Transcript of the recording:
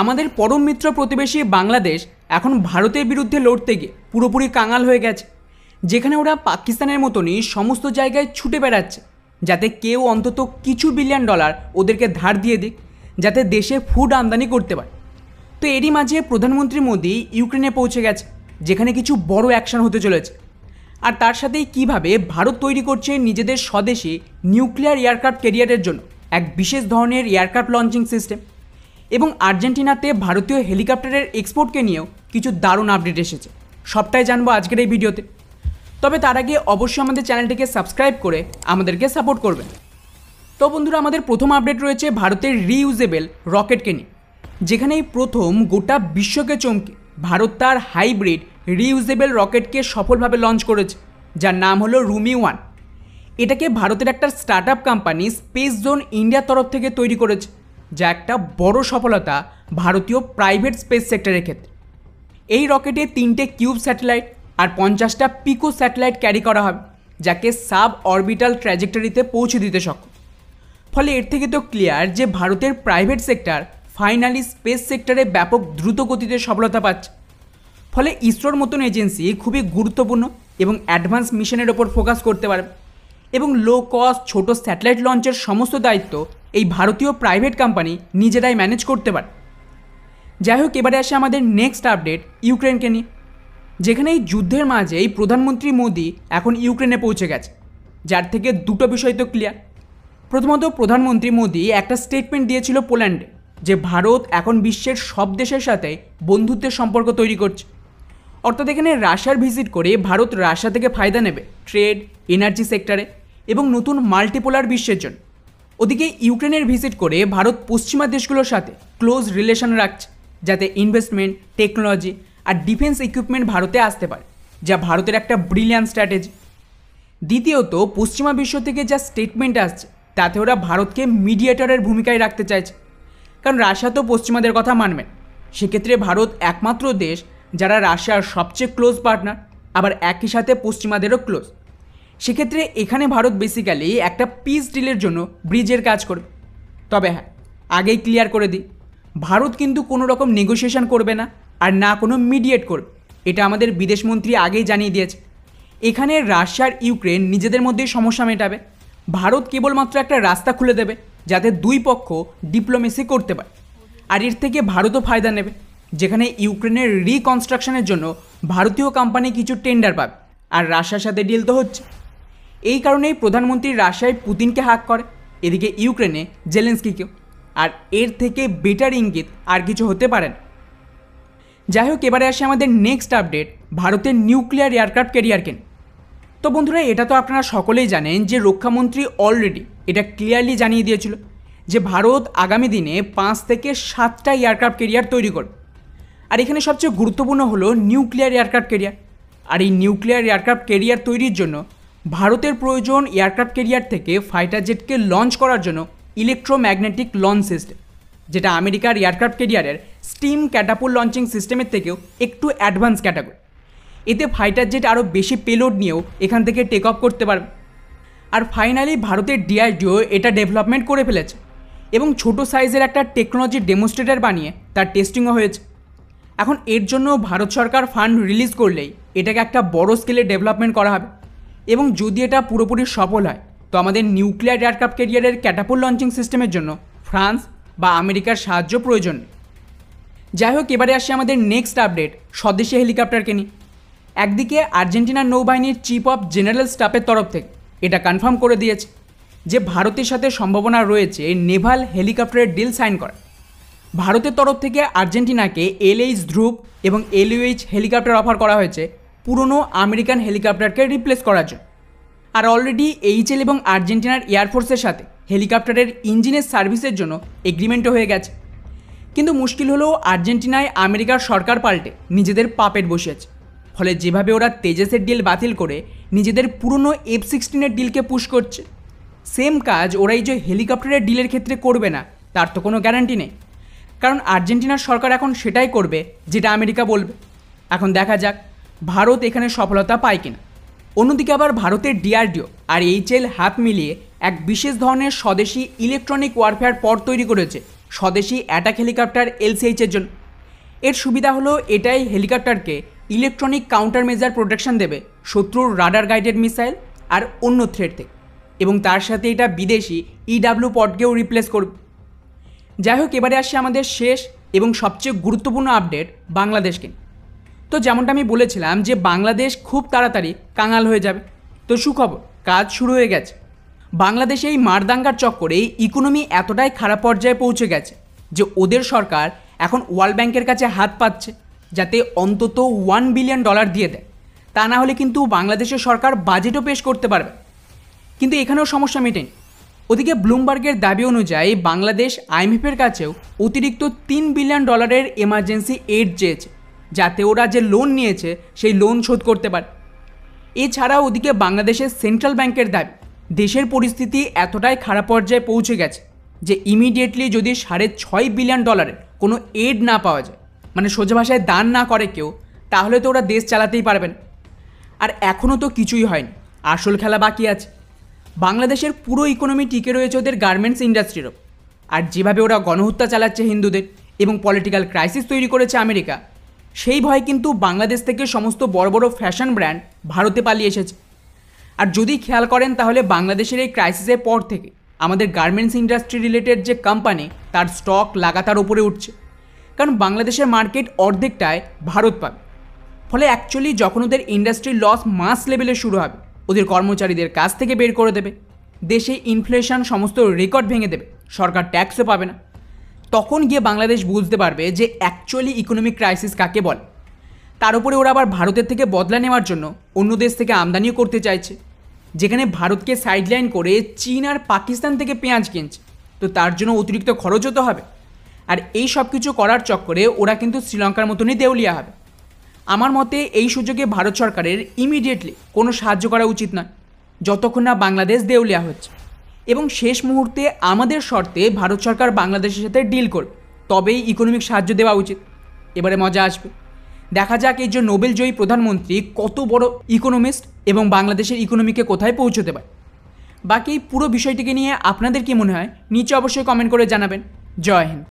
আমাদের পরম মিত্র প্রতিবেশী বাংলাদেশ এখন ভারতের বিরুদ্ধে লড়তে গিয়ে পুরোপুরি কাঙাল হয়ে গেছে যেখানে ওরা পাকিস্তানের মতনই সমস্ত জায়গায় ছুটে বেড়াচ্ছে যাতে কেউ অন্তত কিছু বিলিয়ন ডলার ওদেরকে ধার দিয়ে দিক যাতে দেশে ফুড আমদানি করতে পারে তো এরই মাঝে প্রধানমন্ত্রী মোদী ইউক্রেনে পৌঁছে গেছে যেখানে কিছু বড় অ্যাকশন হতে চলেছে আর তার সাথেই কিভাবে ভারত তৈরি করছে নিজেদের স্বদেশি নিউক্লিয়ার এয়ারক্রাফট ক্যারিয়ারের জন্য এক বিশেষ ধরনের এয়ারক্রাফট লঞ্চিং সিস্টেম এবং আর্জেন্টিনাতে ভারতীয় হেলিকপ্টারের এক্সপোর্টকে নিয়েও কিছু দারুণ আপডেট এসেছে সবটাই জানবো আজকের এই ভিডিওতে তবে তার আগে অবশ্যই আমাদের চ্যানেলটিকে সাবস্ক্রাইব করে আমাদেরকে সাপোর্ট করবেন তো বন্ধুরা আমাদের প্রথম আপডেট রয়েছে ভারতের রিইউজেবল রকেটকে নিয়ে যেখানেই প্রথম গোটা বিশ্বকে চমকে ভারত তার হাইব্রিড রিইউজেবল রকেটকে সফলভাবে লঞ্চ করেছে যার নাম হলো রুমি ওয়ান এটাকে ভারতের একটা startup company space zone ইন্ডিয়ার তরফ থেকে তৈরি করেছে যা একটা বড় সফলতা ভারতীয় প্রাইভেট স্পেস সেক্টরের ক্ষেত্রে এই রকেটে তিনটে কিউব স্যাটেলাইট আর পঞ্চাশটা পিকো স্যাটেলাইট ক্যারি করা হবে যাকে সাব অরবিটাল ট্র্যাজেক্টরিতে পৌঁছে দিতে সক্ষম ফলে এর থেকে তো ক্লিয়ার যে ভারতের প্রাইভেট সেক্টর ফাইনালি স্পেস সেক্টরে ব্যাপক দ্রুত গতিতে সফলতা পাচ্ছে ফলে ইসরোর মতন এজেন্সি খুবই গুরুত্বপূর্ণ এবং অ্যাডভান্স মিশনের ওপর ফোকাস করতে পারে এবং লো কস্ট ছোট স্যাটেলাইট লঞ্চের সমস্ত দায়িত্ব এই ভারতীয় প্রাইভেট কোম্পানি নিজেরাই ম্যানেজ করতে পারে যাই হোক এবারে আসে আমাদের নেক্সট আপডেট ইউক্রেনকে নিয়ে যেখানে এই যুদ্ধের মাঝে এই প্রধানমন্ত্রী মোদি এখন ইউক্রেনে পৌঁছে গেছে যার থেকে দুটো বিষয় তো ক্লিয়ার প্রথমত প্রধানমন্ত্রী মোদি একটা স্টেটমেন্ট দিয়েছিল পোল্যান্ডে যে ভারত এখন বিশ্বের সব দেশের সাথে বন্ধুত্বের সম্পর্ক তৈরি করছে অর্থাৎ এখানে রাশিয়ার ভিজিট করে ভারত রাশিয়া থেকে ফায়দা নেবে ট্রেড এনার্জি সেক্টরে এবং নতুন মাল্টিপোলার বিশ্বের জন্য ওদিকে ইউক্রেনের ভিজিট করে ভারত পশ্চিমা দেশগুলোর সাথে ক্লোজ রিলেশন রাখছে যাতে ইনভেস্টমেন্ট টেকনোলজি আর ডিফেন্স ইকুইপমেন্ট ভারতে আসতে পারে যা ভারতের একটা ব্রিলিয়ান স্ট্র্যাটেজি দ্বিতীয়ত পশ্চিমা বিশ্ব থেকে যা স্টেটমেন্ট আসছে তাতে ওরা ভারতকে মিডিয়েটারের ভূমিকায় রাখতে চাইছে কারণ রাশিয়া তো পশ্চিমাদের কথা মানবে সেক্ষেত্রে ভারত একমাত্র দেশ যারা রাশিয়ার সবচেয়ে ক্লোজ পার্টনার আবার একই সাথে পশ্চিমাদেরও ক্লোজ সেক্ষেত্রে এখানে ভারত বেসিক্যালি একটা পিস ডিলের জন্য ব্রিজের কাজ করবে তবে হ্যাঁ আগেই ক্লিয়ার করে দিই ভারত কিন্তু কোনো রকম নেগোসিয়েশান করবে না আর না কোনো মিডিয়েট করবে এটা আমাদের বিদেশমন্ত্রী আগেই জানিয়ে দিয়েছে এখানে রাশিয়ার ইউক্রেন নিজেদের মধ্যে সমস্যা মেটাবে ভারত কেবলমাত্র একটা রাস্তা খুলে দেবে যাতে দুই পক্ষ ডিপ্লোমেসি করতে পারে আর এর থেকে ভারতও ফায়দা নেবে যেখানে ইউক্রেনের রিকনস্ট্রাকশনের জন্য ভারতীয় কোম্পানি কিছু টেন্ডার পাবে আর রাশিয়ার সাথে ডিল তো হচ্ছে এই কারণেই প্রধানমন্ত্রী রাশিয়ায় পুতিনকে হাক করে এদিকে ইউক্রেনে জেলেন্সকিকেও আর এর থেকে বেটার ইঙ্গিত আর কিছু হতে পারে না যাই হোক এবারে আসে আমাদের নেক্সট আপডেট ভারতের নিউক্লিয়ার এয়ারক্রাফট ক্যারিয়ারকে তো বন্ধুরা এটা তো আপনারা সকলেই জানেন যে রক্ষামন্ত্রী অলরেডি এটা ক্লিয়ারলি জানিয়ে দিয়েছিল যে ভারত আগামী দিনে পাঁচ থেকে সাতটা এয়ারক্রাফট ক্যারিয়ার তৈরি করবে আর এখানে সবচেয়ে গুরুত্বপূর্ণ হলো নিউক্লিয়ার এয়ারক্রাফট ক্যারিয়ার আর এই নিউক্লিয়ার এয়ারক্রাফট ক্যারিয়ার তৈরির জন্য ভারতের প্রয়োজন এয়ারক্রাফট ক্যারিয়ার থেকে ফাইটার জেটকে লঞ্চ করার জন্য ইলেকট্রোম্যাগনেটিক লঞ্চ সিস্টেম যেটা আমেরিকার এয়ারক্রাফট ক্যারিয়ারের স্টিম ক্যাটাপুল লঞ্চিং সিস্টেমের থেকেও একটু অ্যাডভান্স ক্যাটাগরি এতে ফাইটার জেট আরও বেশি পেলোড নিয়েও এখান থেকে টেক অফ করতে পারবে আর ফাইনালি ভারতের ডিআরডিও এটা ডেভেলপমেন্ট করে ফেলেছে এবং ছোট সাইজের একটা টেকনোলজি ডেমোস্ট্রেটার বানিয়ে তার টেস্টিংও হয়েছে এখন এর জন্য ভারত সরকার ফান্ড রিলিজ করলেই এটাকে একটা বড় স্কেলে ডেভেলপমেন্ট করা হবে এবং যদি এটা পুরোপুরি সফল হয় তো আমাদের নিউক্লিয়ার এয়ারক্রাফট ক্যারিয়ারের ক্যাটাপুল লঞ্চিং সিস্টেমের জন্য ফ্রান্স বা আমেরিকার সাহায্য প্রয়োজন যাই হোক এবারে আসে আমাদের নেক্সট আপডেট স্বদেশি হেলিকপ্টারকে কেনি একদিকে আর্জেন্টিনার নৌবাহিনীর চিফ অফ জেনারেল স্টাফের তরফ থেকে এটা কনফার্ম করে দিয়েছে যে ভারতের সাথে সম্ভাবনা রয়েছে নেভাল হেলিকপ্টারের ডিল সাইন করা ভারতের তরফ থেকে আর্জেন্টিনাকে এলএইচ ধ্রুব এবং এলইউএইচ হেলিকপ্টার অফার করা হয়েছে পুরনো আমেরিকান হেলিকপ্টারকে রিপ্লেস করার জন্য আর অলরেডি এইচএল এবং আর্জেন্টিনার এয়ারফোর্সের সাথে হেলিকপ্টারের ইঞ্জিনের সার্ভিসের জন্য এগ্রিমেন্টও হয়ে গেছে কিন্তু মুশকিল হলেও আর্জেন্টিনায় আমেরিকার সরকার পাল্টে নিজেদের পাপেট বসিয়েছে ফলে যেভাবে ওরা তেজেসের ডিল বাতিল করে নিজেদের পুরনো এফ সিক্সটিনের ডিলকে পুশ করছে সেম কাজ ওরাই যে হেলিকপ্টারের ডিলের ক্ষেত্রে করবে না তার তো কোনো গ্যারান্টি নেই কারণ আর্জেন্টিনার সরকার এখন সেটাই করবে যেটা আমেরিকা বলবে এখন দেখা যাক ভারত এখানে সফলতা পায় কিনা অন্যদিকে আবার ভারতের ডিআরডিও আর এইচএল হাত মিলিয়ে এক বিশেষ ধরনের স্বদেশি ইলেকট্রনিক ওয়ারফেয়ার পট তৈরি করেছে স্বদেশি অ্যাটাক হেলিকপ্টার এলসিএইচের জন্য এর সুবিধা হলো এটাই হেলিকপ্টারকে ইলেকট্রনিক কাউন্টার মেজার প্রোটেকশন দেবে শত্রুর রাডার গাইডেড মিসাইল আর অন্য থ্রেড থেকে এবং তার সাথে এটা বিদেশি ইডাব্লিউ e পটকেও রিপ্লেস করবে যাই হোক এবারে আসছে আমাদের শেষ এবং সবচেয়ে গুরুত্বপূর্ণ আপডেট বাংলাদেশকে তো যেমনটা আমি বলেছিলাম যে বাংলাদেশ খুব তাড়াতাড়ি কাঙাল হয়ে যাবে তো সুখবর কাজ শুরু হয়ে গেছে বাংলাদেশে এই মারদাঙ্গার চক্করে ইকোনমি এতটাই খারাপ পর্যায়ে পৌঁছে গেছে যে ওদের সরকার এখন ওয়ার্ল্ড ব্যাংকের কাছে হাত পাচ্ছে যাতে অন্তত ওয়ান বিলিয়ন ডলার দিয়ে দেয় তা না হলে কিন্তু বাংলাদেশের সরকার বাজেটও পেশ করতে পারবে কিন্তু এখানেও সমস্যা মেটেনি ওদিকে ব্লুমবার্গের দাবি অনুযায়ী বাংলাদেশ আইএমএফের কাছেও অতিরিক্ত তিন বিলিয়ন ডলারের এমার্জেন্সি এড চেয়েছে যাতে ওরা যে লোন নিয়েছে সেই লোন শোধ করতে পারে এছাড়া ওদিকে বাংলাদেশের সেন্ট্রাল ব্যাংকের দাবি দেশের পরিস্থিতি এতটাই খারাপ পর্যায়ে পৌঁছে গেছে যে ইমিডিয়েটলি যদি সাড়ে ছয় বিলিয়ন ডলারের কোনো এড না পাওয়া যায় মানে সোজা ভাষায় দান না করে কেউ তাহলে তো ওরা দেশ চালাতেই পারবেন আর এখনও তো কিছুই হয়নি আসল খেলা বাকি আছে বাংলাদেশের পুরো ইকোনমি টিকে রয়েছে ওদের গার্মেন্টস ইন্ডাস্ট্রিরও আর যেভাবে ওরা গণহত্যা চালাচ্ছে হিন্দুদের এবং পলিটিক্যাল ক্রাইসিস তৈরি করেছে আমেরিকা সেই ভয়ে কিন্তু বাংলাদেশ থেকে সমস্ত বড় বড় ফ্যাশন ব্র্যান্ড ভারতে পালিয়ে এসেছে আর যদি খেয়াল করেন তাহলে বাংলাদেশের এই ক্রাইসিসের পর থেকে আমাদের গার্মেন্টস ইন্ডাস্ট্রি রিলেটেড যে কোম্পানি তার স্টক লাগাতার ওপরে উঠছে কারণ বাংলাদেশের মার্কেট অর্ধেকটায় ভারত পাবে ফলে অ্যাকচুয়ালি যখন ওদের ইন্ডাস্ট্রির লস মাস লেভেলে শুরু হবে ওদের কর্মচারীদের কাছ থেকে বের করে দেবে দেশে ইনফ্লেশন সমস্ত রেকর্ড ভেঙে দেবে সরকার ট্যাক্সও পাবে না তখন গিয়ে বাংলাদেশ বুঝতে পারবে যে অ্যাকচুয়ালি ইকোনমিক ক্রাইসিস কাকে বলে তার উপরে ওরা আবার ভারতের থেকে বদলা নেওয়ার জন্য অন্য দেশ থেকে আমদানিও করতে চাইছে যেখানে ভারতকে সাইডলাইন করে চীন আর পাকিস্তান থেকে পেঁয়াজ কিনছে তো তার জন্য অতিরিক্ত খরচ হতে হবে আর এই সব কিছু করার চক্করে ওরা কিন্তু শ্রীলঙ্কার মতনই দেউলিয়া হবে আমার মতে এই সুযোগে ভারত সরকারের ইমিডিয়েটলি কোনো সাহায্য করা উচিত নয় যতক্ষণ না বাংলাদেশ দেউলিয়া হচ্ছে এবং শেষ মুহূর্তে আমাদের শর্তে ভারত সরকার বাংলাদেশের সাথে ডিল করবে তবেই ইকোনমিক সাহায্য দেওয়া উচিত এবারে মজা আসবে দেখা যাক এই যে নোবেল জয়ী প্রধানমন্ত্রী কত বড় ইকোনমিস্ট এবং বাংলাদেশের ইকোনমিকে কোথায় পৌঁছতে পারে বাকি পুরো বিষয়টিকে নিয়ে আপনাদের কি মনে হয় নিচে অবশ্যই কমেন্ট করে জানাবেন জয় হিন্দ